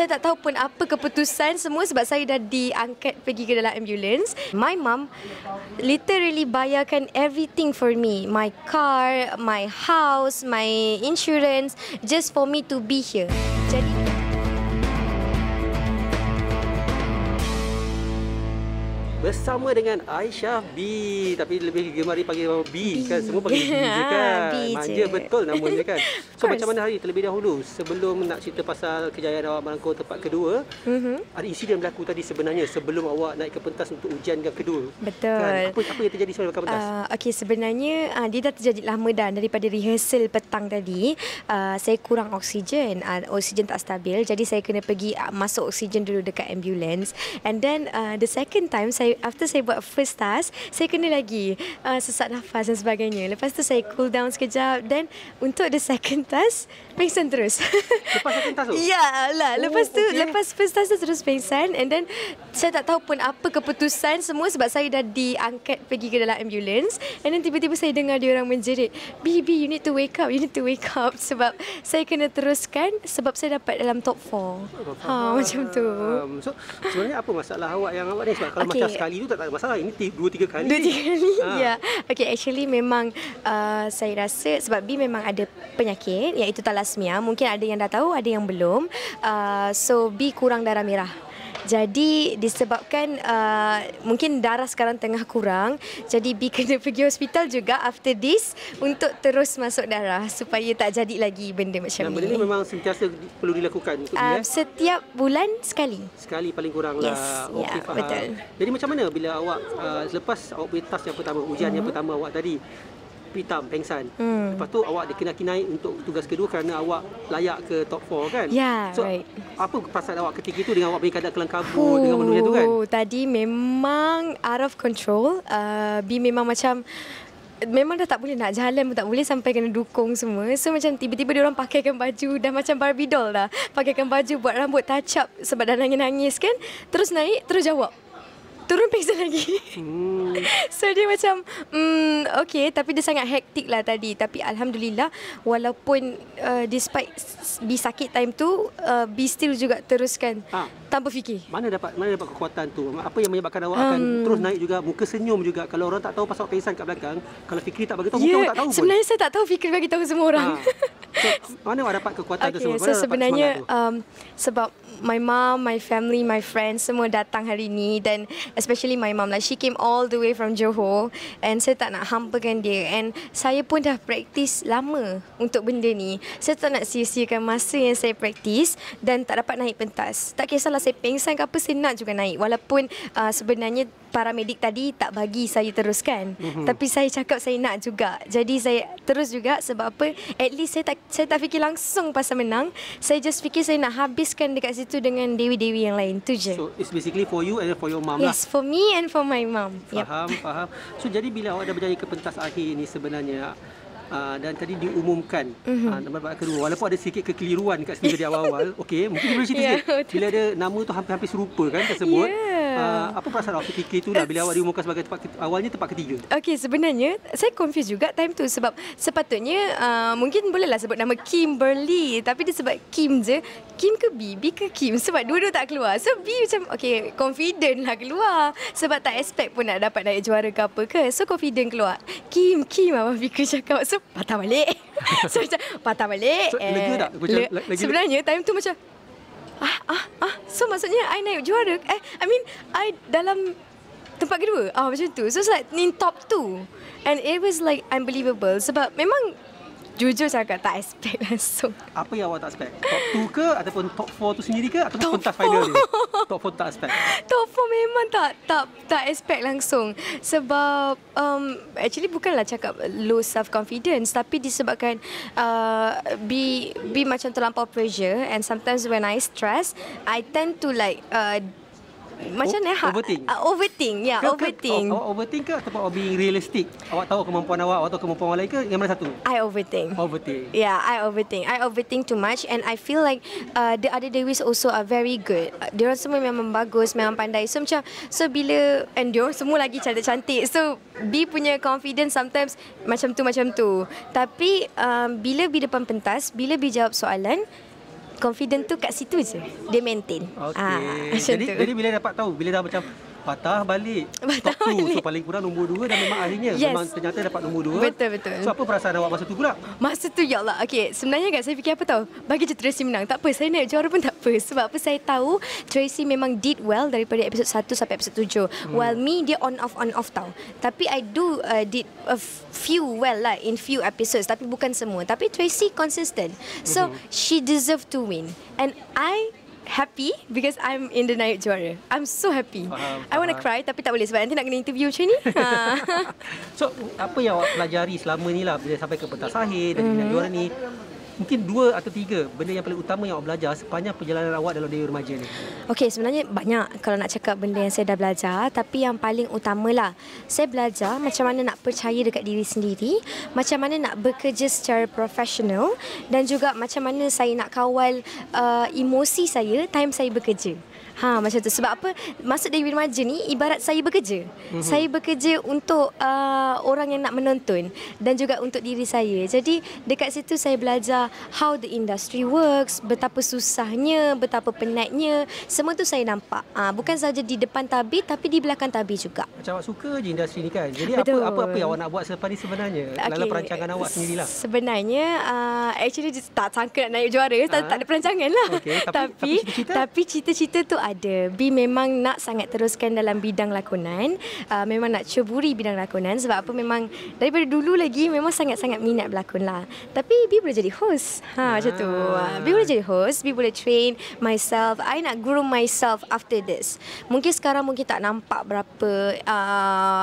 saya tak tahu pun apa keputusan semua sebab saya dah diangkat pergi ke dalam ambulans. My mum literally bayarkan everything for me. My car, my house, my insurance just for me to be here. Jadi bersama dengan Aisyah B. Tapi lebih gemari panggil B, B. kan? Semua panggil B je ah, kan? Manja betul nama dia kan? So macam mana hari terlebih dahulu? Sebelum nak cerita pasal kejayaan awak melangkau tempat kedua, mm-hmm. ada insiden berlaku tadi sebenarnya sebelum awak naik ke pentas untuk ujian yang kedua. Betul. Kan? Apa, apa yang terjadi sebelum ke pentas? Uh, Okey, sebenarnya uh, dia dah terjadi lama dah daripada rehearsal petang tadi. Uh, saya kurang oksigen. Uh, oksigen tak stabil. Jadi saya kena pergi uh, masuk oksigen dulu dekat ambulans. And then uh, the second time saya saya after saya buat first task, saya kena lagi uh, sesak nafas dan sebagainya. Lepas tu saya cool down sekejap then untuk the second task pingsan terus. Lepas second task tu? Ya lah. Oh, lepas tu okay. lepas first task tu terus pingsan and then saya tak tahu pun apa keputusan semua sebab saya dah diangkat pergi ke dalam ambulans, and then tiba-tiba saya dengar dia orang menjerit, "Bibi, you need to wake up. You need to wake up." Sebab saya kena teruskan sebab saya dapat dalam top 4. Ha, macam tu. Um, so sebenarnya apa masalah awak yang awak ni sebab kalau okay. macam sekali tu tak ada masalah. Ini tiga, dua tiga kali. Dua tiga kali. Ha. Ya. Yeah. Okay, actually memang uh, saya rasa sebab B memang ada penyakit iaitu talasmia. Mungkin ada yang dah tahu, ada yang belum. Uh, so B kurang darah merah. Jadi disebabkan uh, mungkin darah sekarang tengah kurang, jadi B kena pergi hospital juga after this untuk terus masuk darah supaya tak jadi lagi benda macam ni. Benda ni memang sentiasa perlu dilakukan untuk uh, B, eh? Setiap bulan sekali. Sekali paling kuranglah. Yes, okay, yeah, ya, betul. Jadi macam mana bila awak uh, selepas awak punya yang pertama, ujian hmm yang mhm. pertama awak tadi, pitam pengsan. Hmm. Lepas tu awak dikenaki naik untuk tugas kedua kerana awak layak ke top 4 kan? yeah, so, right. Apa perasaan awak ketika itu dengan awak punya kadar kabut oh, dengan menu tu kan? Tadi memang out of control. Uh, B memang macam Memang dah tak boleh nak jalan pun tak boleh sampai kena dukung semua. So macam tiba-tiba dia orang pakaikan baju dah macam Barbie doll dah. Pakaikan baju buat rambut touch up sebab dah nangis-nangis kan. Terus naik, terus jawab turun pingsan lagi. Hmm. so dia macam mm, okay tapi dia sangat hektik lah tadi. Tapi Alhamdulillah walaupun uh, despite be sakit time tu, uh, be still juga teruskan ha. tanpa fikir. Mana dapat mana dapat kekuatan tu? Apa yang menyebabkan awak um, akan hmm. terus naik juga, muka senyum juga. Kalau orang tak tahu pasal pingsan kat belakang, kalau Fikri tak bagi tahu, yeah, mungkin ya, orang tak tahu pun. Sebenarnya saya tak tahu Fikri bagi tahu semua orang. Ha. So, mana awak dapat kekuatan okay, tu semua? Mana so sebenarnya um, sebab my mom, my family, my friends semua datang hari ni dan especially my mom lah. She came all the way from Johor and saya tak nak hampakan dia. And saya pun dah praktis lama untuk benda ni. Saya tak nak sia-siakan masa yang saya praktis dan tak dapat naik pentas. Tak kisahlah saya pengsan ke apa, saya nak juga naik. Walaupun uh, sebenarnya medik tadi tak bagi saya teruskan. Mm-hmm. Tapi saya cakap saya nak juga. Jadi saya terus juga sebab apa, at least saya tak saya tak fikir langsung pasal menang. Saya just fikir saya nak habiskan dekat situ dengan dewi-dewi yang lain. Itu je. So, it's basically for you and for your mom yes, lah. Yes, for me and for my mom. Faham, yep. faham. So, jadi bila awak dah berjaya ke pentas akhir ini sebenarnya, Uh, dan tadi diumumkan mm-hmm. uh, kedua walaupun ada sikit kekeliruan kat sini dari awal-awal Okay, mungkin boleh cerita yeah, sikit bila ada nama tu hampir-hampir serupa kan tersebut yeah. Uh, apa perasaan awak fikir itu lah bila awak diumumkan sebagai tempat ketiga, awalnya tempat ketiga? Okey, sebenarnya saya confuse juga time tu sebab sepatutnya uh, mungkin bolehlah sebut nama Kimberly tapi dia sebut Kim je. Kim ke B? B ke Kim? Sebab dua-dua tak keluar. So B macam okay, confident lah keluar. Sebab tak expect pun nak dapat naik juara ke apa ke. So confident keluar. Kim, Kim apa Fika cakap. So patah balik. so macam patah balik. So, lega tak? Macam, le- lagi sebenarnya time tu macam ah ah ah so maksudnya I naik juara eh I mean I dalam tempat kedua ah macam tu so it's like in top 2 and it was like unbelievable sebab memang jujur cakap tak expect langsung. Apa yang awak tak expect? Top 2 ke ataupun top 4 tu sendiri ke ataupun top pentas final ni? Top 4 tak expect. Top 4 memang tak tak tak expect langsung sebab um, actually bukanlah cakap low self confidence tapi disebabkan uh, be be macam terlampau pressure and sometimes when I stress I tend to like uh, macam ni ha overthink uh, overthink ya yeah, overthink awak oh, overthink ke ataupun awak being realistic awak tahu kemampuan awak atau kemampuan orang lain ke yang mana satu i overthink overthink yeah i overthink i overthink too much and i feel like uh, the other dewis also are very good uh, semua memang bagus memang pandai so macam so bila and dia semua lagi cantik-cantik so B punya confidence sometimes macam tu macam tu tapi um, bila B depan pentas bila B jawab soalan confident tu kat situ je dia maintain okay. ha, ah, jadi jadi bila dapat tahu bila dah macam patah balik. Patah top balik. So paling kurang nombor dua dan memang akhirnya yes. memang ternyata dapat nombor dua. Betul, betul. So apa perasaan awak masa tu pula? Masa tu ya Allah. Okay, sebenarnya kan saya fikir apa tahu? Bagi je Tracy menang. Tak apa, saya naik juara pun tak apa. Sebab apa saya tahu Tracy memang did well daripada episod 1 sampai episod 7. Hmm. While me dia on off on off tau. Tapi I do uh, did a few well lah in few episodes. Tapi bukan semua. Tapi Tracy consistent. So mm-hmm. she deserve to win. And I happy because I'm in the night juara. I'm so happy. Faham, I want to cry tapi tak boleh sebab nanti nak kena interview macam ni. Ha. so apa yang awak pelajari selama ni lah bila sampai ke pentas sahih dan mm-hmm. juara ni? mungkin dua atau tiga benda yang paling utama yang awak belajar sepanjang perjalanan awak dalam dewa remaja ni? Okey, sebenarnya banyak kalau nak cakap benda yang saya dah belajar. Tapi yang paling utamalah, saya belajar macam mana nak percaya dekat diri sendiri, macam mana nak bekerja secara profesional dan juga macam mana saya nak kawal uh, emosi saya time saya bekerja. Ha macam tu sebab apa? Masuk Dewi Remaja ni ibarat saya bekerja. Mm-hmm. Saya bekerja untuk uh, orang yang nak menonton dan juga untuk diri saya. Jadi dekat situ saya belajar how the industry works, betapa susahnya, betapa penatnya. Semua tu saya nampak. Ha, bukan saja di depan tabi, tapi di belakang tabi juga. Macam awak suka je industri ni kan. Jadi Betul. apa apa apa yang awak nak buat selepas ni sebenarnya? Okay. Dalam perancangan awak sendiri lah. Sebenarnya uh, actually tak sangka nak naik juara, ha? tak, ah. tak ada perancangan lah. Okay. Tapi tapi, tapi, cita-cita? tapi cita tu ada. B memang nak sangat teruskan dalam bidang lakonan. Uh, memang nak ceburi bidang lakonan sebab apa memang daripada dulu lagi memang sangat-sangat minat berlakon lah. Tapi B boleh jadi host. Ha, ah. macam tu. Ah. B boleh jadi host. B boleh train myself. I nak groom myself after this. Mungkin sekarang mungkin tak nampak berapa uh,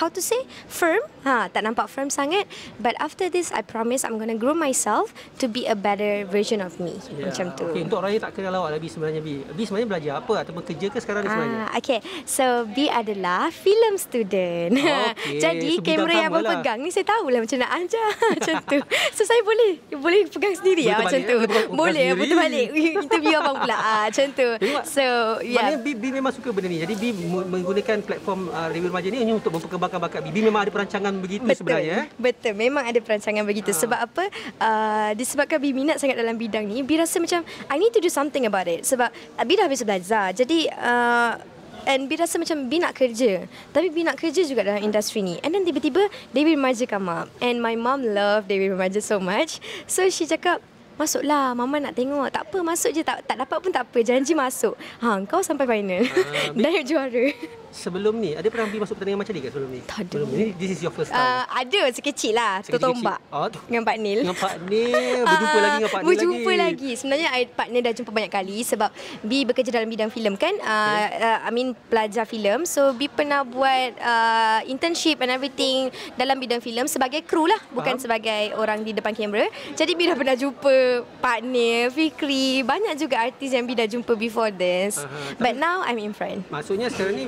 how to say? Firm. Ha, tak nampak firm sangat. But after this I promise I'm going to groom myself to be a better version of me. Yeah. Macam tu. Okay, untuk raya tak kena lawak, lah B sebenarnya B. B sebenarnya belajar apa atau bekerja ke sekarang ni ah, sebenarnya? Uh, okay, so B adalah film student. Okay. Jadi so, kamera yang abang pegang ni saya tahu, tahulah macam nak ajar macam tu. So saya boleh boleh pegang sendiri ya lah, macam tu. Boleh, boleh betul balik interview abang pula uh, macam tu. So yeah. Maknanya B, B memang suka benda ni. Jadi B menggunakan platform uh, review remaja ni untuk memperkembangkan bakat B. B memang ada perancangan begitu betul. sebenarnya. Eh? Betul, memang ada perancangan begitu. Uh. Sebab apa? Uh, disebabkan B minat sangat dalam bidang ni, B rasa macam I need to do something about it. Sebab B dah habis belajar Aza. Jadi uh, and B rasa macam B nak kerja. Tapi B nak kerja juga dalam industri ni. And then tiba-tiba Dewi Remaja come up. And my mom love Dewi Remaja so much. So she cakap, masuklah mama nak tengok tak apa masuk je tak tak dapat pun tak apa janji masuk ha kau sampai final uh, ah, dan juara sebelum ni ada pernah pergi masuk pertandingan macam ni ke sebelum ni tak ada sebelum ni this is your first time uh, ada sekecil lah tertombak oh, ah, tu. dengan Pak Nil dengan Pak Nil berjumpa uh, lagi dengan Pak Nil berjumpa lagi. lagi sebenarnya I, Pak Nil dah jumpa banyak kali sebab bi bekerja dalam bidang filem kan uh, okay. uh, I mean pelajar filem so bi pernah buat uh, internship and everything dalam bidang filem sebagai kru lah bukan Faham? sebagai orang di depan kamera jadi bi dah pernah jumpa partner Fikri banyak juga artis yang bida jumpa before this uh-huh. but now I'm in front maksudnya sekarang ni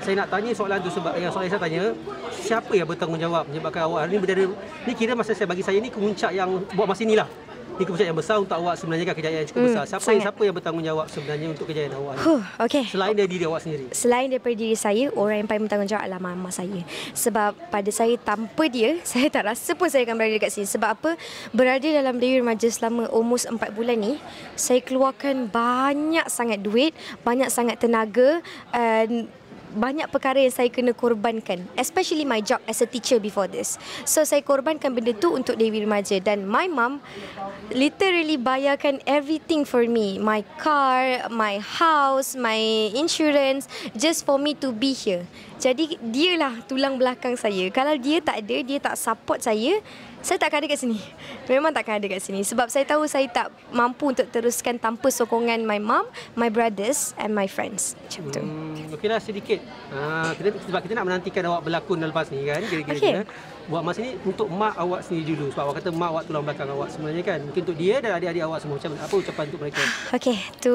saya nak tanya soalan tu sebab yang soalan saya tanya siapa yang bertanggungjawab menyebabkan awak hari ni berdiri ni kira masa saya bagi saya ni kemuncak yang buat masa lah. Ini kepercayaan yang besar untuk awak sebenarnya kan kejayaan yang cukup hmm, besar. Siapa yang siapa yang bertanggungjawab sebenarnya untuk kejayaan awak? Ni? Huh, okay. Selain dari diri awak sendiri. Selain daripada diri saya, orang yang paling bertanggungjawab adalah mama saya. Sebab pada saya tanpa dia, saya tak rasa pun saya akan berada dekat sini. Sebab apa? Berada dalam diri remaja selama almost 4 bulan ni, saya keluarkan banyak sangat duit, banyak sangat tenaga and banyak perkara yang saya kena korbankan especially my job as a teacher before this so saya korbankan benda tu untuk Dewi Remaja dan my mom literally bayarkan everything for me my car my house my insurance just for me to be here jadi dialah tulang belakang saya kalau dia tak ada dia tak support saya saya tak ada kat sini. Memang takkan ada kat sini. Sebab saya tahu saya tak mampu untuk teruskan tanpa sokongan my mom, my brothers and my friends. Macam tu. Hmm okeylah sedikit. Ha, kita, sebab kita nak menantikan awak berlakon lepas ni kan. Kira -kira, okay. Buat masa ni untuk mak awak sendiri dulu. Sebab awak kata mak awak tulang belakang awak sebenarnya kan. Mungkin untuk dia dan adik-adik awak semua. Macam apa ucapan untuk mereka? Okay. To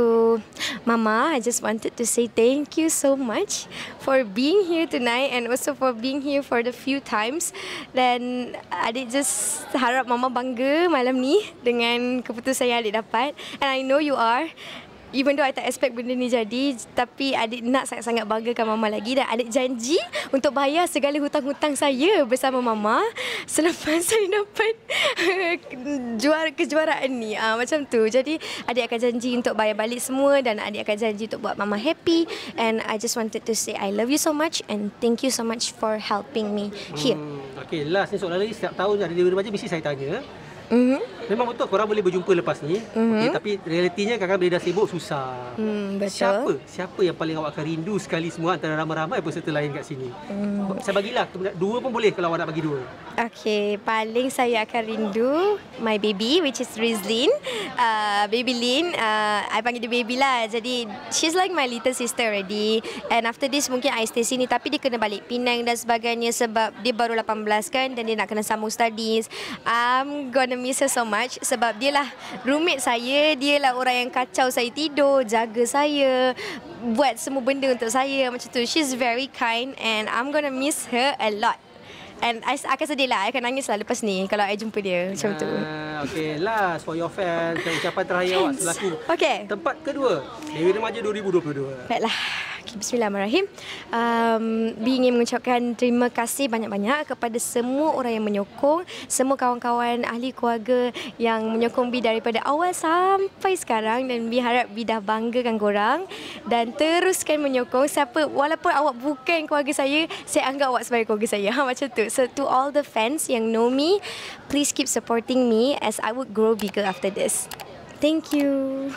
Mama, I just wanted to say thank you so much for being here tonight and also for being here for the few times. Dan adik just harap Mama bangga malam ni dengan keputusan yang adik dapat. And I know you are even though I tak expect benda ni jadi tapi adik nak sangat-sangat banggakan mama lagi dan adik janji untuk bayar segala hutang-hutang saya bersama mama selepas saya dapat eh, juara kejuaraan ni ha, macam tu jadi adik akan janji untuk bayar balik semua dan adik akan janji untuk buat mama happy and I just wanted to say I love you so much and thank you so much for helping me here hmm, okay last ni soalan lagi setiap tahun ada dia remaja mesti saya tanya Mm-hmm. Memang betul korang boleh berjumpa lepas ni. Mm-hmm. Okay, tapi realitinya kadang-kadang bila dah sibuk susah. Mm, betul. Siapa? Siapa yang paling awak akan rindu sekali semua antara ramai-ramai peserta lain kat sini? Mm. Saya bagilah. Dua pun boleh kalau awak nak bagi dua. Okay. Paling saya akan rindu my baby which is Rizlin. Uh, baby Lin. Uh, I panggil dia baby lah. Jadi she's like my little sister already. And after this mungkin I stay sini tapi dia kena balik Penang dan sebagainya sebab dia baru 18 kan dan dia nak kena sambung studies. I'm gonna miss her so much sebab dia lah roommate saya, dia lah orang yang kacau saya tidur, jaga saya, buat semua benda untuk saya macam tu. She's very kind and I'm gonna miss her a lot. And I, akan sedih lah, I akan nangis lah lepas ni kalau I jumpa dia macam tu. Ah, okay, last for your fans, ucapan terakhir awak selaku. Okay. Tempat kedua, Dewi Remaja 2022. Baiklah. Okay, Bismillahirrahmanirrahim. Um, Bi ingin mengucapkan terima kasih banyak-banyak kepada semua orang yang menyokong, semua kawan-kawan ahli keluarga yang menyokong Bi daripada awal sampai sekarang dan Bi harap Bi dah banggakan korang dan teruskan menyokong siapa walaupun awak bukan keluarga saya, saya anggap awak sebagai keluarga saya. Macam tu. So to all the fans yang know me, please keep supporting me as I would grow bigger after this. Thank you.